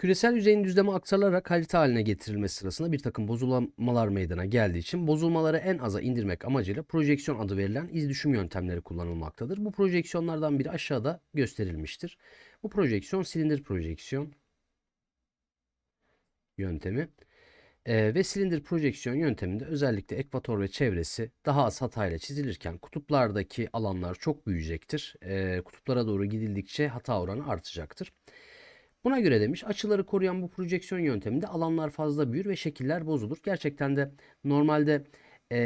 Küresel yüzeyin düzleme aktarılarak harita haline getirilmesi sırasında bir takım bozulmalar meydana geldiği için bozulmaları en aza indirmek amacıyla projeksiyon adı verilen iz düşüm yöntemleri kullanılmaktadır. Bu projeksiyonlardan biri aşağıda gösterilmiştir. Bu projeksiyon silindir projeksiyon yöntemi e, ve silindir projeksiyon yönteminde özellikle ekvator ve çevresi daha az hatayla çizilirken kutuplardaki alanlar çok büyüyecektir. E, kutuplara doğru gidildikçe hata oranı artacaktır. Buna göre demiş açıları koruyan bu projeksiyon yönteminde alanlar fazla büyür ve şekiller bozulur. Gerçekten de normalde e,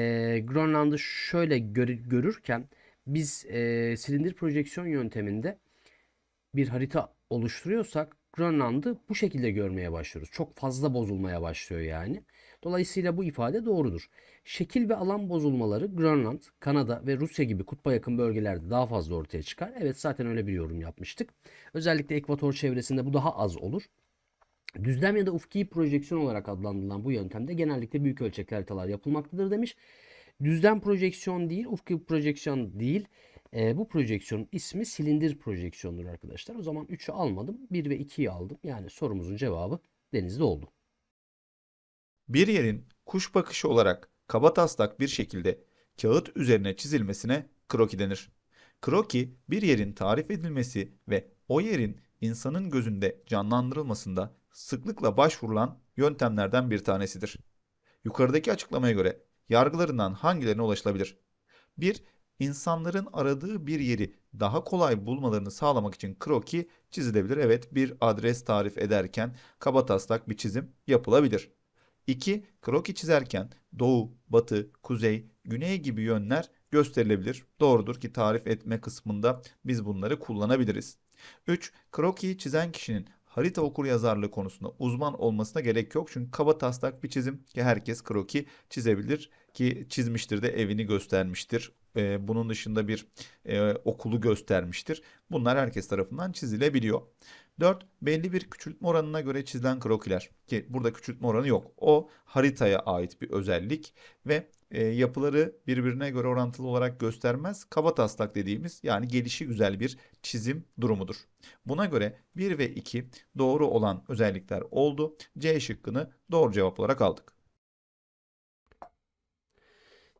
Grönland'ı şöyle gör, görürken biz e, silindir projeksiyon yönteminde bir harita oluşturuyorsak Grönland'ı bu şekilde görmeye başlıyoruz. Çok fazla bozulmaya başlıyor yani. Dolayısıyla bu ifade doğrudur. Şekil ve alan bozulmaları Grönland, Kanada ve Rusya gibi kutba yakın bölgelerde daha fazla ortaya çıkar. Evet zaten öyle bir yorum yapmıştık. Özellikle ekvator çevresinde bu daha az olur. Düzlem ya da ufki projeksiyon olarak adlandırılan bu yöntemde genellikle büyük ölçekli haritalar yapılmaktadır demiş. Düzlem projeksiyon değil, ufki projeksiyon değil. E, bu projeksiyonun ismi silindir projeksiyondur arkadaşlar. O zaman 3'ü almadım, 1 ve 2'yi aldım. Yani sorumuzun cevabı denizde oldu bir yerin kuş bakışı olarak kabataslak bir şekilde kağıt üzerine çizilmesine kroki denir. Kroki bir yerin tarif edilmesi ve o yerin insanın gözünde canlandırılmasında sıklıkla başvurulan yöntemlerden bir tanesidir. Yukarıdaki açıklamaya göre yargılarından hangilerine ulaşılabilir? 1. İnsanların aradığı bir yeri daha kolay bulmalarını sağlamak için kroki çizilebilir. Evet bir adres tarif ederken kabataslak bir çizim yapılabilir. 2. Kroki çizerken doğu, batı, kuzey, güney gibi yönler gösterilebilir. Doğrudur ki tarif etme kısmında biz bunları kullanabiliriz. 3. Kroki'yi çizen kişinin harita okur yazarlığı konusunda uzman olmasına gerek yok. Çünkü kaba taslak bir çizim ki herkes kroki çizebilir ki çizmiştir de evini göstermiştir. Ee, bunun dışında bir e, okulu göstermiştir. Bunlar herkes tarafından çizilebiliyor. 4. Belli bir küçültme oranına göre çizilen krokiler. Ki burada küçültme oranı yok. O haritaya ait bir özellik ve e, yapıları birbirine göre orantılı olarak göstermez. Kaba taslak dediğimiz yani gelişi güzel bir çizim durumudur. Buna göre 1 ve 2 doğru olan özellikler oldu. C şıkkını doğru cevap olarak aldık.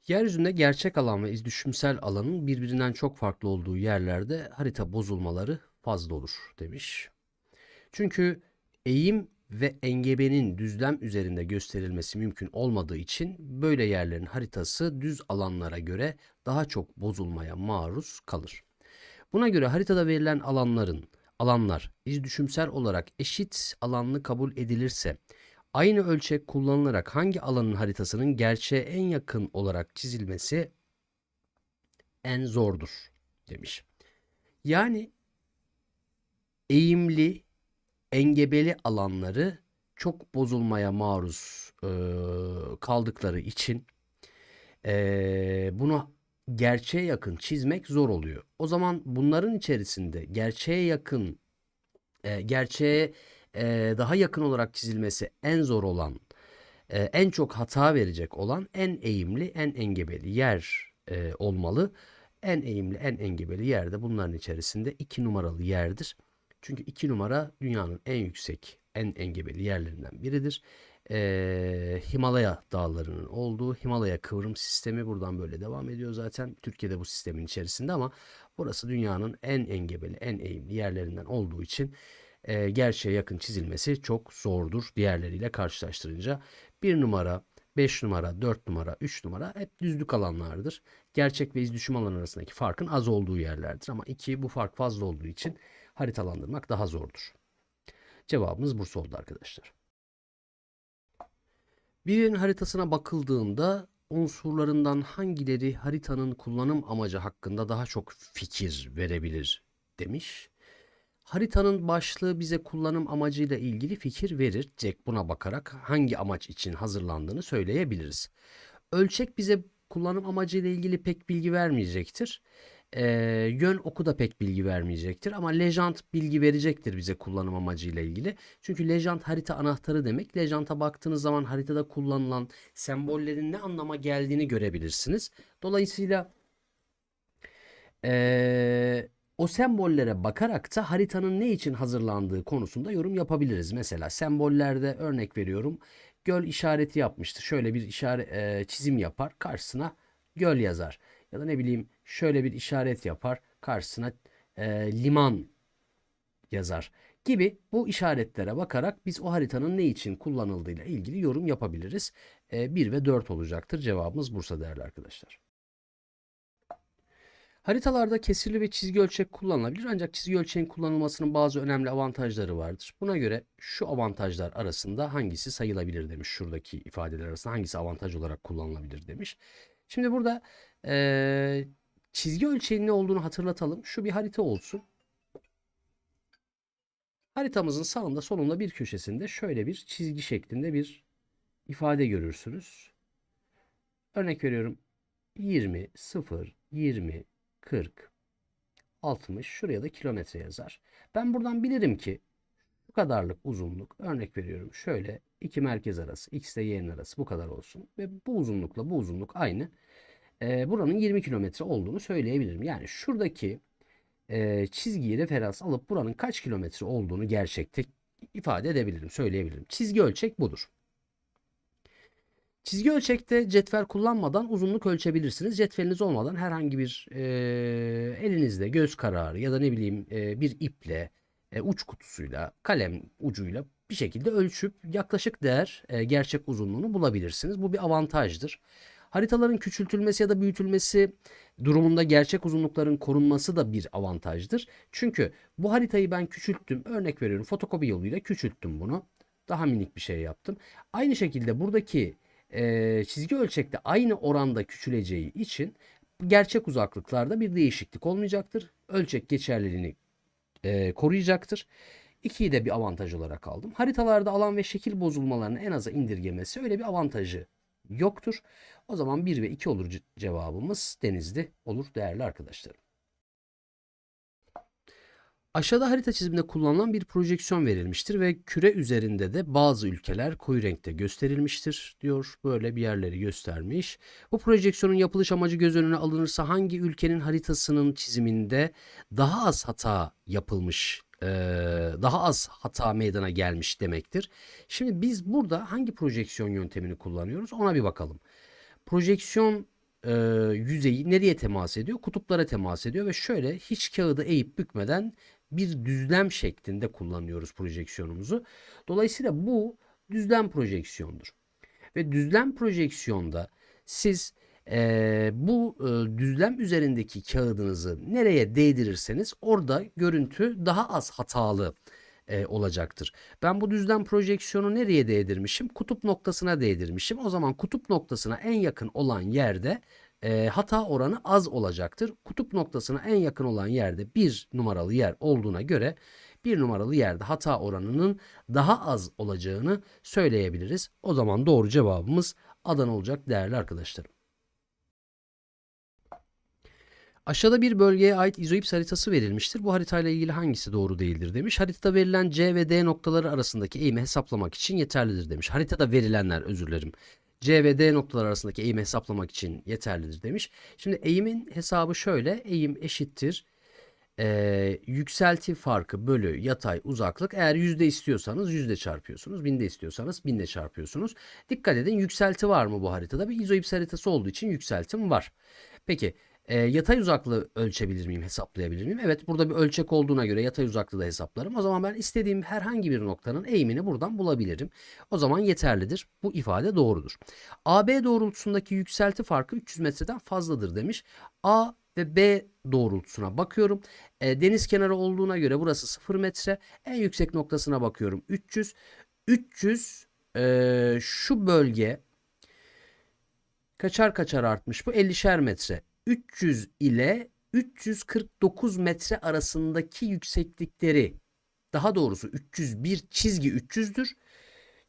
Yeryüzünde gerçek alan ve izdüşümsel alanın birbirinden çok farklı olduğu yerlerde harita bozulmaları fazla olur demiş. Çünkü eğim ve engebenin düzlem üzerinde gösterilmesi mümkün olmadığı için böyle yerlerin haritası düz alanlara göre daha çok bozulmaya maruz kalır. Buna göre haritada verilen alanların alanlar iz düşümsel olarak eşit alanlı kabul edilirse aynı ölçek kullanılarak hangi alanın haritasının gerçeğe en yakın olarak çizilmesi en zordur demiş. Yani eğimli engebeli alanları çok bozulmaya maruz e, kaldıkları için e, bunu gerçeğe yakın çizmek zor oluyor. O zaman bunların içerisinde gerçeğe yakın, e, gerçeğe e, daha yakın olarak çizilmesi en zor olan, e, en çok hata verecek olan en eğimli, en engebeli yer e, olmalı. En eğimli, en engebeli yerde bunların içerisinde iki numaralı yerdir. Çünkü 2 numara dünyanın en yüksek, en engebeli yerlerinden biridir. Ee, Himalaya dağlarının olduğu Himalaya kıvrım sistemi buradan böyle devam ediyor zaten. Türkiye'de bu sistemin içerisinde ama burası dünyanın en engebeli, en eğimli yerlerinden olduğu için e, gerçeğe yakın çizilmesi çok zordur diğerleriyle karşılaştırınca. 1 numara 5 numara, 4 numara, 3 numara hep düzlük alanlardır. Gerçek ve iz düşüm alanı arasındaki farkın az olduğu yerlerdir. Ama 2 bu fark fazla olduğu için haritalandırmak daha zordur. Cevabımız Bursa oldu arkadaşlar. Bir yerin haritasına bakıldığında unsurlarından hangileri haritanın kullanım amacı hakkında daha çok fikir verebilir demiş. Haritanın başlığı bize kullanım amacıyla ilgili fikir verir. Jack buna bakarak hangi amaç için hazırlandığını söyleyebiliriz. Ölçek bize kullanım amacıyla ilgili pek bilgi vermeyecektir. E, yön oku da pek bilgi vermeyecektir ama lejant bilgi verecektir bize kullanım amacıyla ilgili. Çünkü lejant harita anahtarı demek. Lejanta baktığınız zaman haritada kullanılan sembollerin ne anlama geldiğini görebilirsiniz. Dolayısıyla e, o sembollere bakarak da haritanın ne için hazırlandığı konusunda yorum yapabiliriz. Mesela sembollerde örnek veriyorum göl işareti yapmıştır. Şöyle bir işaret, e, çizim yapar karşısına göl yazar ya da ne bileyim şöyle bir işaret yapar karşısına e, liman yazar gibi bu işaretlere bakarak biz o haritanın ne için kullanıldığıyla ilgili yorum yapabiliriz. E, 1 ve 4 olacaktır cevabımız Bursa değerli arkadaşlar. Haritalarda kesirli ve çizgi ölçek kullanılabilir ancak çizgi ölçeğin kullanılmasının bazı önemli avantajları vardır. Buna göre şu avantajlar arasında hangisi sayılabilir demiş. Şuradaki ifadeler arasında hangisi avantaj olarak kullanılabilir demiş. Şimdi burada ee, çizgi ölçeğinin ne olduğunu hatırlatalım. Şu bir harita olsun. Haritamızın sağında sonunda bir köşesinde şöyle bir çizgi şeklinde bir ifade görürsünüz. Örnek veriyorum 20, 0, 20, 40, 60 şuraya da kilometre yazar. Ben buradan bilirim ki bu kadarlık uzunluk örnek veriyorum şöyle iki merkez arası x ile y'nin arası bu kadar olsun ve bu uzunlukla bu uzunluk aynı e, buranın 20 kilometre olduğunu söyleyebilirim. Yani şuradaki e, çizgiyi referans alıp buranın kaç kilometre olduğunu gerçekte ifade edebilirim, söyleyebilirim. Çizgi ölçek budur. Çizgi ölçekte cetvel kullanmadan uzunluk ölçebilirsiniz. Cetveliniz olmadan herhangi bir e, elinizde göz kararı ya da ne bileyim e, bir iple, e, uç kutusuyla, kalem ucuyla bir şekilde ölçüp yaklaşık değer e, gerçek uzunluğunu bulabilirsiniz. Bu bir avantajdır. Haritaların küçültülmesi ya da büyütülmesi durumunda gerçek uzunlukların korunması da bir avantajdır. Çünkü bu haritayı ben küçülttüm. Örnek veriyorum fotokopi yoluyla küçülttüm bunu. Daha minik bir şey yaptım. Aynı şekilde buradaki e, çizgi ölçekte aynı oranda küçüleceği için gerçek uzaklıklarda bir değişiklik olmayacaktır. Ölçek geçerliliğini e, koruyacaktır. 2'yi de bir avantaj olarak aldım. Haritalarda alan ve şekil bozulmalarını en aza indirgemesi öyle bir avantajı yoktur. O zaman 1 ve 2 olur cevabımız denizli olur değerli arkadaşlarım. Aşağıda harita çiziminde kullanılan bir projeksiyon verilmiştir ve küre üzerinde de bazı ülkeler koyu renkte gösterilmiştir diyor. Böyle bir yerleri göstermiş. Bu projeksiyonun yapılış amacı göz önüne alınırsa hangi ülkenin haritasının çiziminde daha az hata yapılmış e, daha az hata meydana gelmiş demektir. Şimdi biz burada hangi projeksiyon yöntemini kullanıyoruz ona bir bakalım. Projeksiyon e, yüzeyi nereye temas ediyor? Kutuplara temas ediyor ve şöyle hiç kağıdı eğip bükmeden bir düzlem şeklinde kullanıyoruz projeksiyonumuzu. Dolayısıyla bu düzlem projeksiyondur. Ve düzlem projeksiyonda siz e, bu e, düzlem üzerindeki kağıdınızı nereye değdirirseniz orada görüntü daha az hatalı e, olacaktır. Ben bu düzlem projeksiyonu nereye değdirmişim? Kutup noktasına değdirmişim. O zaman kutup noktasına en yakın olan yerde e, hata oranı az olacaktır. Kutup noktasına en yakın olan yerde bir numaralı yer olduğuna göre bir numaralı yerde hata oranının daha az olacağını söyleyebiliriz. O zaman doğru cevabımız Adana olacak değerli arkadaşlarım. Aşağıda bir bölgeye ait izoips haritası verilmiştir. Bu haritayla ilgili hangisi doğru değildir demiş. Haritada verilen C ve D noktaları arasındaki eğimi hesaplamak için yeterlidir demiş. Haritada verilenler özür dilerim. C ve D noktalar arasındaki eğimi hesaplamak için yeterlidir demiş. Şimdi eğimin hesabı şöyle. Eğim eşittir. Ee, yükselti farkı bölü yatay uzaklık. Eğer yüzde istiyorsanız yüzde çarpıyorsunuz. Binde istiyorsanız binde çarpıyorsunuz. Dikkat edin yükselti var mı bu haritada? Bir izoips haritası olduğu için yükseltim var. Peki e, yatay uzaklığı ölçebilir miyim, hesaplayabilir miyim? Evet burada bir ölçek olduğuna göre yatay uzaklığı da hesaplarım. O zaman ben istediğim herhangi bir noktanın eğimini buradan bulabilirim. O zaman yeterlidir. Bu ifade doğrudur. AB doğrultusundaki yükselti farkı 300 metreden fazladır demiş. A ve B doğrultusuna bakıyorum. E, deniz kenarı olduğuna göre burası 0 metre. En yüksek noktasına bakıyorum 300. 300 e, şu bölge kaçar kaçar artmış bu 50'şer metre. 300 ile 349 metre arasındaki yükseklikleri daha doğrusu 301 çizgi 300'dür.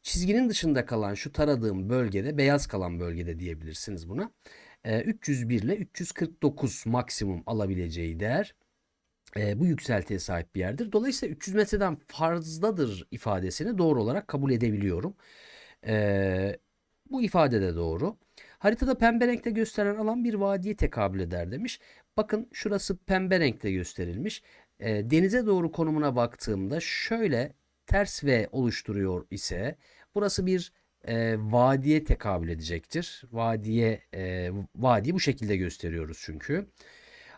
Çizginin dışında kalan şu taradığım bölgede beyaz kalan bölgede diyebilirsiniz buna. 301 e, ile 349 maksimum alabileceği değer e, bu yükseltiye sahip bir yerdir. Dolayısıyla 300 metreden fazladır ifadesini doğru olarak kabul edebiliyorum. E, bu ifade de doğru. Haritada pembe renkte gösteren alan bir vadiye tekabül eder demiş. Bakın şurası pembe renkte gösterilmiş. E, denize doğru konumuna baktığımda şöyle ters V oluşturuyor ise burası bir e, vadiye tekabül edecektir. Vadiye e, vadi bu şekilde gösteriyoruz çünkü.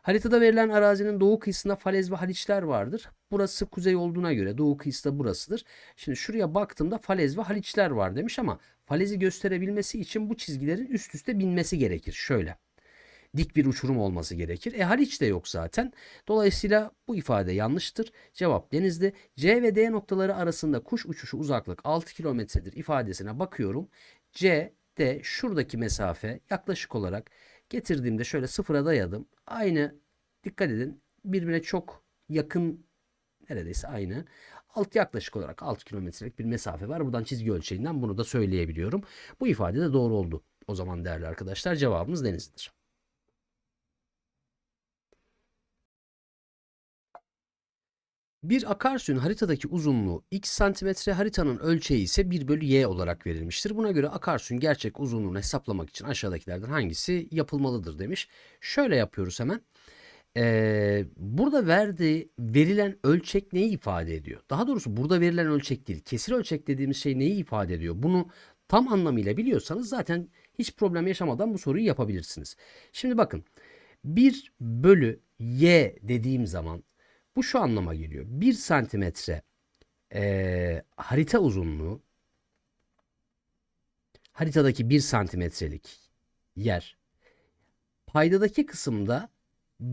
Haritada verilen arazinin doğu kıyısında falez ve haliçler vardır. Burası kuzey olduğuna göre doğu kıyısı da burasıdır. Şimdi şuraya baktığımda falez ve haliçler var demiş ama Falezi gösterebilmesi için bu çizgilerin üst üste binmesi gerekir. Şöyle dik bir uçurum olması gerekir. E Haliç de yok zaten. Dolayısıyla bu ifade yanlıştır. Cevap denizde. C ve D noktaları arasında kuş uçuşu uzaklık 6 kilometredir ifadesine bakıyorum. C, D şuradaki mesafe yaklaşık olarak getirdiğimde şöyle sıfıra dayadım. Aynı dikkat edin birbirine çok yakın neredeyse aynı. Alt yaklaşık olarak 6 kilometrelik bir mesafe var. Buradan çizgi ölçeğinden bunu da söyleyebiliyorum. Bu ifade de doğru oldu. O zaman değerli arkadaşlar cevabımız denizdir. Bir akarsuyun haritadaki uzunluğu x santimetre, haritanın ölçeği ise 1 bölü y olarak verilmiştir. Buna göre akarsuyun gerçek uzunluğunu hesaplamak için aşağıdakilerden hangisi yapılmalıdır demiş. Şöyle yapıyoruz hemen. Ee, burada verdiği verilen ölçek neyi ifade ediyor? Daha doğrusu burada verilen ölçek değil. Kesir ölçek dediğimiz şey neyi ifade ediyor? Bunu tam anlamıyla biliyorsanız zaten hiç problem yaşamadan bu soruyu yapabilirsiniz. Şimdi bakın 1 bölü y dediğim zaman bu şu anlama geliyor. 1 santimetre e, harita uzunluğu haritadaki 1 santimetrelik yer paydadaki kısımda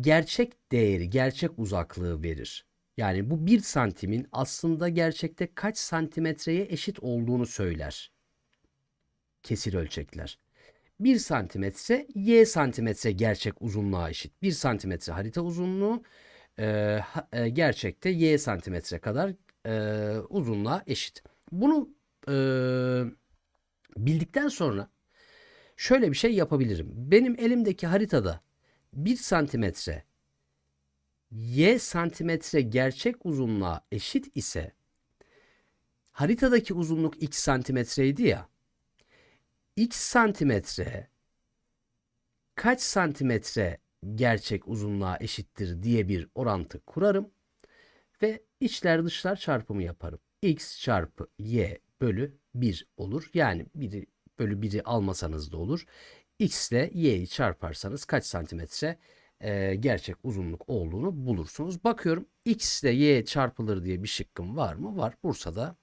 gerçek değeri, gerçek uzaklığı verir. Yani bu bir santimin aslında gerçekte kaç santimetreye eşit olduğunu söyler. Kesir ölçekler. Bir santimetre y santimetre gerçek uzunluğa eşit. Bir santimetre harita uzunluğu e, e, gerçekte y santimetre kadar e, uzunluğa eşit. Bunu e, bildikten sonra şöyle bir şey yapabilirim. Benim elimdeki haritada 1 santimetre y santimetre gerçek uzunluğa eşit ise haritadaki uzunluk x santimetreydi ya x santimetre kaç santimetre gerçek uzunluğa eşittir diye bir orantı kurarım ve içler dışlar çarpımı yaparım. x çarpı y bölü 1 olur. Yani 1'i bölü 1'i almasanız da olur x ile y'yi çarparsanız kaç santimetre e, gerçek uzunluk olduğunu bulursunuz. Bakıyorum x ile y çarpılır diye bir şıkkım var mı? Var. Bursa'da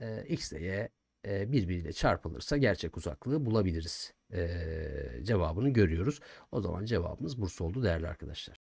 e, x ile y e, birbiriyle çarpılırsa gerçek uzaklığı bulabiliriz e, cevabını görüyoruz. O zaman cevabımız Bursa oldu değerli arkadaşlar.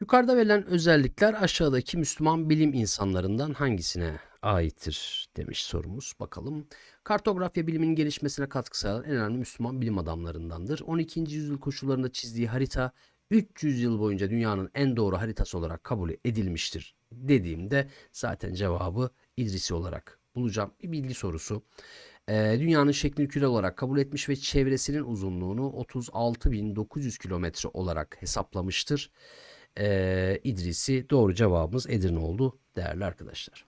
Yukarıda verilen özellikler aşağıdaki Müslüman bilim insanlarından hangisine aittir demiş sorumuz. Bakalım. Kartografya biliminin gelişmesine katkı sağlayan en önemli Müslüman bilim adamlarındandır. 12. yüzyıl koşullarında çizdiği harita 300 yıl boyunca dünyanın en doğru haritası olarak kabul edilmiştir dediğimde zaten cevabı İdrisi olarak bulacağım. Bir bilgi sorusu. Ee, dünyanın şeklini küre olarak kabul etmiş ve çevresinin uzunluğunu 36.900 kilometre olarak hesaplamıştır e, İdris'i doğru cevabımız Edirne oldu değerli arkadaşlar.